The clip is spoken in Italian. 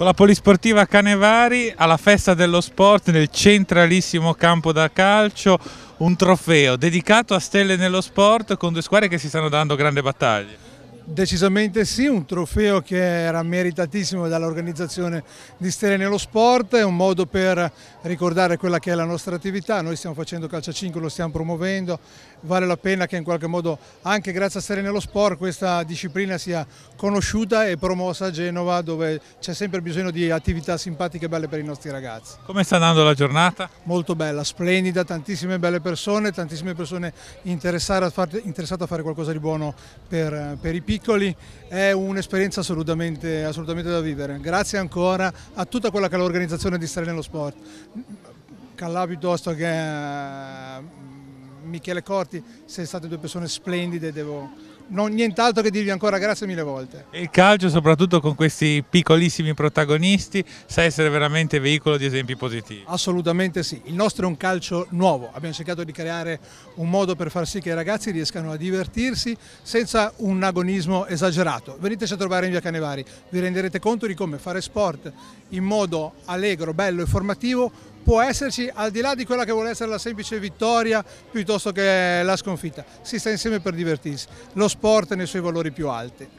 con la Polisportiva Canevari alla festa dello sport nel centralissimo campo da calcio, un trofeo dedicato a Stelle nello sport con due squadre che si stanno dando grande battaglia. Decisamente sì, un trofeo che era meritatissimo dall'organizzazione di Stelle nello Sport, è un modo per ricordare quella che è la nostra attività, noi stiamo facendo calcio 5, lo stiamo promuovendo, vale la pena che in qualche modo anche grazie a Stelle nello Sport questa disciplina sia conosciuta e promossa a Genova dove c'è sempre bisogno di attività simpatiche e belle per i nostri ragazzi. Come sta andando la giornata? Molto bella, splendida, tantissime belle persone, tantissime persone interessate a fare, qualcosa di buono per, per i piccoli piccoli è un'esperienza assolutamente, assolutamente da vivere. Grazie ancora a tutta quella che è l'organizzazione di Stare nello Sport, Callà piuttosto che eh, Michele Corti, siete state due persone splendide, devo non, nient'altro che dirvi ancora grazie mille volte. Il calcio, soprattutto con questi piccolissimi protagonisti, sa essere veramente veicolo di esempi positivi. Assolutamente sì, il nostro è un calcio nuovo, abbiamo cercato di creare un modo per far sì che i ragazzi riescano a divertirsi senza un agonismo esagerato. Veniteci a trovare in via Canevari, vi renderete conto di come fare sport in modo allegro, bello e formativo può esserci al di là di quella che vuole essere la semplice vittoria piuttosto che la sconfitta. Si sta insieme per divertirsi, lo sport nei suoi valori più alti.